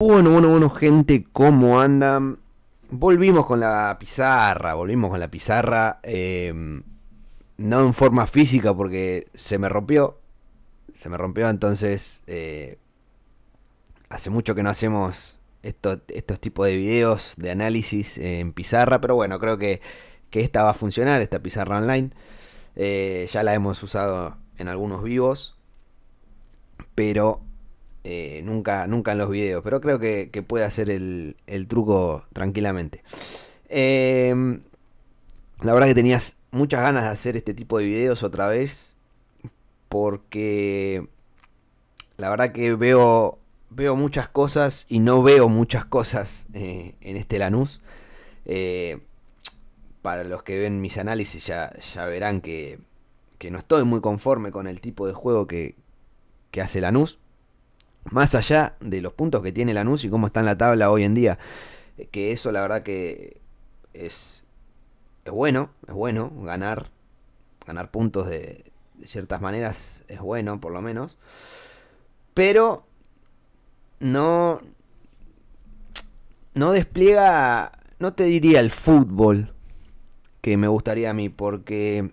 Bueno, bueno, bueno, gente, ¿cómo andan? Volvimos con la pizarra, volvimos con la pizarra. Eh, no en forma física porque se me rompió. Se me rompió, entonces. Eh, hace mucho que no hacemos estos tipos de videos de análisis en pizarra, pero bueno, creo que, que esta va a funcionar, esta pizarra online. Eh, ya la hemos usado en algunos vivos, pero este, nunca, nunca en los videos, pero creo que, puede hacer el, truco tranquilamente. Em, la verdad que tenías muchas ganas de hacer este tipo de videos otra vez, porque la verdad que veo, veo muchas cosas y no veo muchas cosas eh, en este Lanús. Eh, para los que ven mis análisis ya, ya verán que, no estoy muy conforme con el tipo de juego que, que hace Lanús más allá de los puntos que tiene Lanús y cómo está en la tabla hoy en día, eh, que eso la verdad que es, es bueno, es bueno ganar, ganar puntos de, de ciertas maneras es bueno, por lo menos. Pero no, no despliega, no te diría el fútbol que me gustaría a mí, porque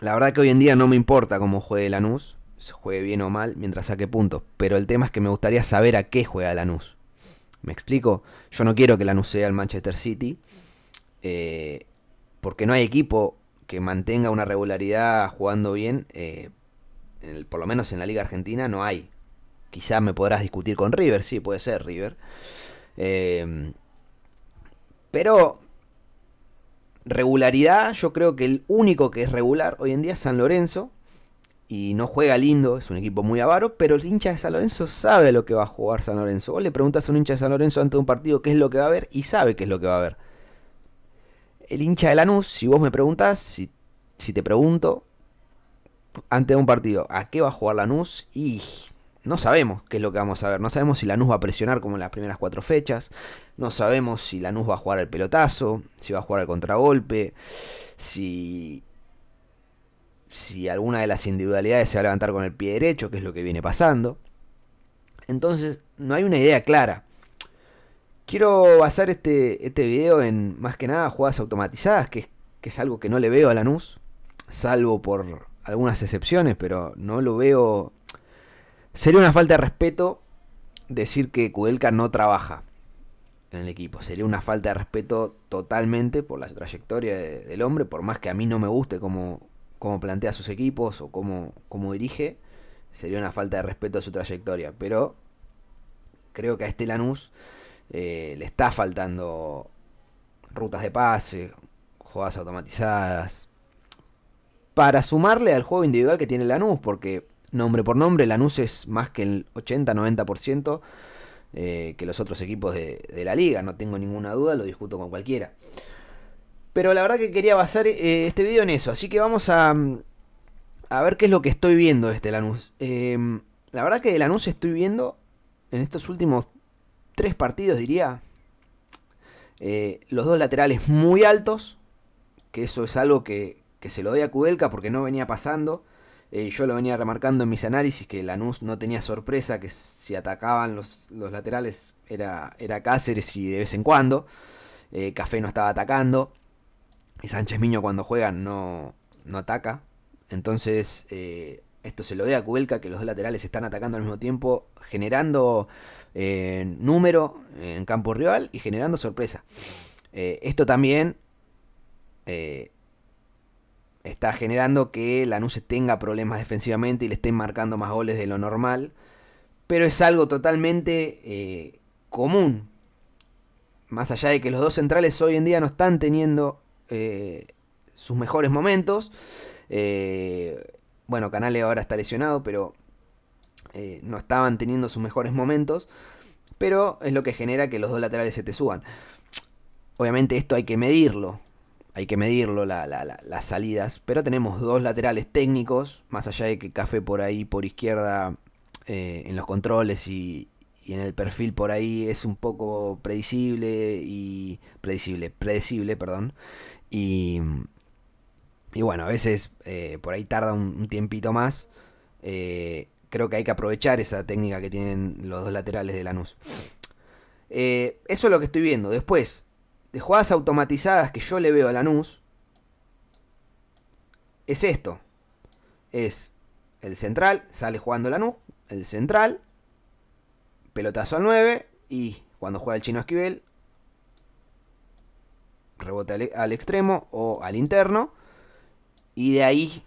la verdad que hoy en día no me importa cómo juegue Lanús se juegue bien o mal mientras saque puntos. Pero el tema es que me gustaría saber a qué juega Lanús. ¿Me explico? Yo no quiero que Lanús sea el Manchester City. Eh, porque no hay equipo que mantenga una regularidad jugando bien. Eh, por lo menos en la Liga Argentina no hay. Quizás me podrás discutir con River, sí, puede ser River. Eh, pero regularidad, yo creo que el único que es regular hoy en día es San Lorenzo y no juega lindo, es un equipo muy avaro, pero el hincha de San Lorenzo sabe lo que va a jugar San Lorenzo. Vos le preguntas a un hincha de San Lorenzo antes de un partido qué es lo que va a ver y sabe qué es lo que va a ver. El hincha de Lanús, si vos me preguntas si, te pregunto antes de un partido, ¿a qué va a jugar Lanús? Y no sabemos qué es lo que vamos a ver. No sabemos si Lanús va a presionar como en las primeras cuatro fechas. No sabemos si Lanús va a jugar al pelotazo, si va a jugar al contragolpe, si si alguna de las individualidades se va a levantar con el pie derecho, que es lo que viene pasando. Entonces, no hay una idea clara. Quiero basar este, este video en más que nada jugadas automatizadas, que, es algo que no le veo a Lanús, salvo por algunas excepciones, pero no lo veo. Sería una falta de respeto decir que Kudelka no trabaja en el equipo. Sería una falta de respeto totalmente por la trayectoria del hombre, por más que a mí no me guste como, cómo plantea sus equipos o cómo, dirige, sería una falta de respeto a su trayectoria. Pero creo que a este Lanús eh, le está faltando rutas de pase, jugadas automatizadas, para sumarle al juego individual que tiene Lanús, porque nombre por nombre Lanús es más que el 80-90% eh, que los otros equipos de, de la liga, no tengo ninguna duda, lo discuto con cualquiera. Pero la verdad que quería basar eh, este video en eso. Así que vamos a, mm, a ver qué es lo que estoy viendo de este Lanús. Em, la verdad que de Lanús estoy viendo en estos últimos tres partidos, diría. Eh, los dos laterales muy altos. Que eso es algo que, que se lo doy a Kudelka porque no venía pasando. Eh, yo lo venía remarcando en mis análisis que Lanús no tenía sorpresa, que si atacaban los, los laterales era, era Cáceres y de vez en cuando. Café no estaba atacando. Y Sánchez Miño cuando juega no, ataca. Entonces eh, esto se lo de a Cuelca, que los dos laterales están atacando al mismo tiempo, generando eh, número en campo rival y generando sorpresa. Eh, esto también está generando que Lanús tenga problemas defensivamente y le estén marcando más goles de lo normal. Pero es algo totalmente común. Más allá de que los dos centrales hoy en día no están teniendo eh, sus mejores momentos. Eh, bueno, Canale ahora está lesionado, pero eh, no estaban teniendo sus mejores momentos. Pero es lo que genera que los dos laterales se te suban. Obviamente esto hay que medirlo. Hay que medirlo las salidas. Pero tenemos dos laterales técnicos. Más allá de que Café por ahí, por izquierda, en los controles y, y en el perfil por ahí es un poco predecible y predecible, predecible, perdón. Y, y bueno, a veces eh, por ahí tarda un, tiempito más. Eh, creo que hay que aprovechar esa técnica que tienen los dos laterales de Lanús. Eh, eso es lo que estoy viendo. Después, de jugadas automatizadas que yo le veo a Lanús, es esto. Es el central, sale jugando Lanús, el central, pelotazo al 9 y cuando juega el chino Esquivel, rebote al, extremo o al interno y de ahí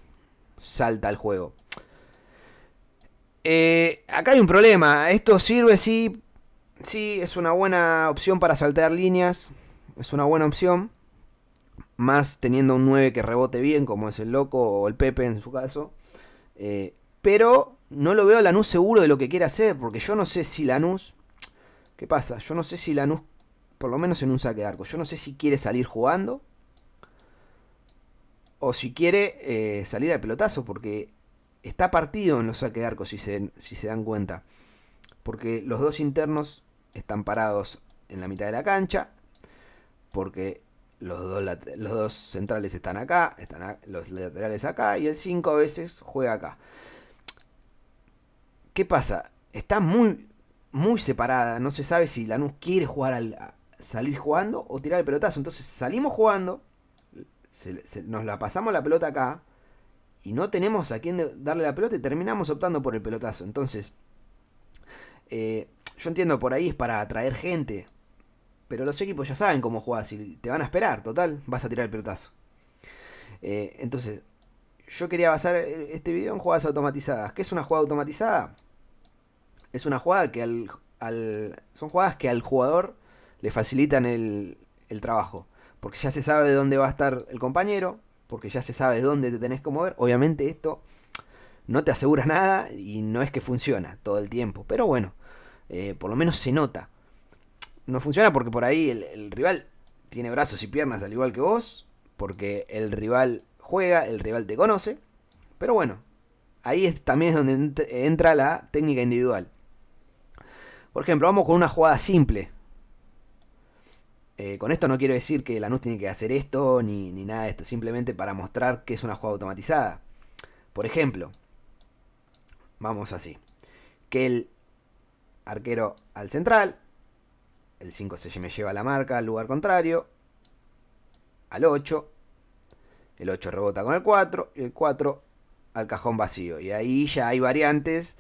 salta al juego. Eh, acá hay un problema. Esto sirve sí. Sí, es una buena opción para saltar líneas. Es una buena opción. Más teniendo un 9 que rebote bien, como es el Loco o el Pepe en su caso. Eh, pero no lo veo a Lanús seguro de lo que quiere hacer, porque yo no sé si Lanús... ¿Qué pasa? Yo no sé si Lanús, por lo menos en un saque de arco, yo no sé si quiere salir jugando o si quiere eh, salir al pelotazo, porque está partido en los saques de arco, si se, si se dan cuenta. Porque los dos internos están parados en la mitad de la cancha, porque los dos, los dos centrales están acá, están los laterales acá, y el 5 a veces juega acá. ¿Qué pasa? Está muy, muy separada. No se sabe si Lanús quiere jugar al, salir jugando o tirar el pelotazo. Entonces salimos jugando, nos la pasamos la pelota acá y no tenemos a quién darle la pelota y terminamos optando por el pelotazo. Entonces, eh, yo entiendo, por ahí es para atraer gente. Pero los equipos ya saben cómo jugar, si te van a esperar, total, vas a tirar el pelotazo. Eh, entonces, yo quería basar eh, este video en jugadas automatizadas. ¿Qué es una jugada automatizada? Es una jugada que al, al son jugadas que al jugador le facilitan el, el trabajo. Porque ya se sabe dónde va a estar el compañero, porque ya se sabe dónde te tenés que mover. Obviamente esto no te asegura nada y no es que funciona todo el tiempo. Pero bueno, eh, por lo menos se nota. No funciona porque por ahí el rival tiene brazos y piernas al igual que vos, porque el rival juega, el rival te conoce. Pero bueno, ahí es, también es donde entra la técnica individual. Por ejemplo, vamos con una jugada simple. Eh, con esto no quiero decir que Lanús tiene que hacer esto ni, nada de esto, simplemente para mostrar que es una jugada automatizada. Por ejemplo, vamos así. Que el arquero al central, el 5 se me lleva la marca al lugar contrario, al 8, el 8 rebota con el 4 y el 4 al cajón vacío. Y ahí ya hay variantes.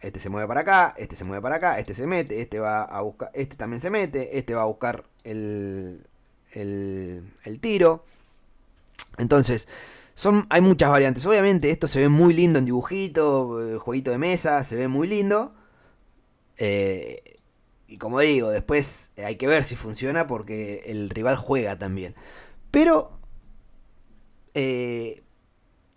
Este se mueve para acá, este se mueve para acá, este se mete, este va a buscar, este también se mete, este va a buscar el, el, el tiro. Entonces, son, hay muchas variantes. Obviamente esto se ve muy lindo en dibujito, eh, jueguito de mesa, se ve muy lindo. Eh, y como digo, después eh, hay que ver si funciona porque el rival juega también. Pero eh,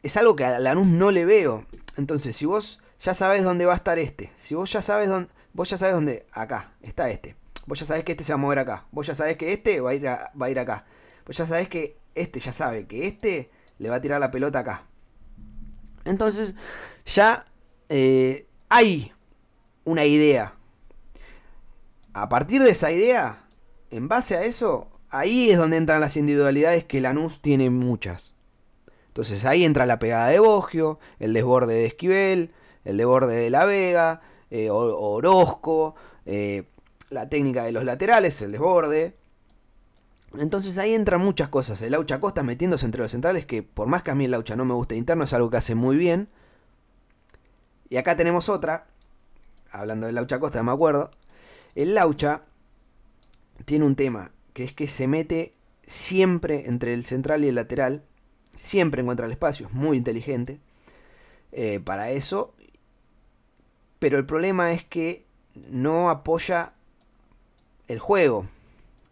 es algo que a Lanús no le veo. Entonces, si vos ya sabés dónde va a estar este, si vos ya sabes dónde, vos ya sabes dónde, acá, está este. Vos ya sabés que este se va a mover acá. Vos ya sabés que este va a ir, va a ir acá. Vos ya sabés que este ya sabe que este le va a tirar la pelota acá. Entonces, ya eh, hay una idea. A partir de esa idea, en base a eso, ahí es donde entran las individualidades que Lanús tiene muchas. Entonces ahí entra la pegada de Boggio, el desborde de Esquivel, el desborde de La Vega, eh, Orozco, eh, la técnica de los laterales, el desborde. Entonces ahí entran muchas cosas. El Laucha Costa metiéndose entre los centrales, que por más que a mí el Laucha no me guste interno, es algo que hace muy bien. Y acá tenemos otra, hablando del Laucha Costa, me acuerdo. El Laucha tiene un tema, que es que se mete siempre entre el central y el lateral Siempre encuentra el espacio, es muy inteligente eh, para eso. Pero el problema es que no apoya el juego.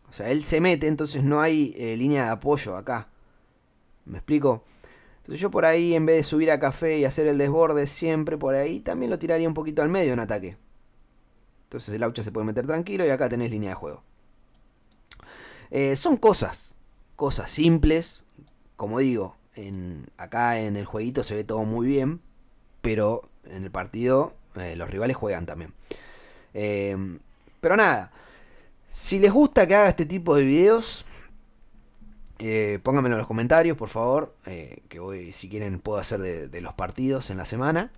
O sea, él se mete, entonces no hay eh, línea de apoyo acá. ¿Me explico? Entonces yo por ahí, en vez de subir a café y hacer el desborde siempre por ahí, también lo tiraría un poquito al medio en ataque. Entonces el aucha se puede meter tranquilo y acá tenés línea de juego. Eh, son cosas, cosas simples, como digo, acá en el jueguito se ve todo muy bien, pero en el partido eh, los rivales juegan también. Em, pero nada, si les gusta que haga este tipo de videos, eh, pónganmelo en los comentarios, por favor, eh, que hoy si quieren puedo hacer de los partidos en la semana.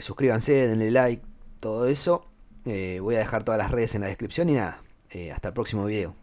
suscríbanse, denle like, todo eso. voy a dejar todas las redes en la descripción y nada, hasta el próximo video.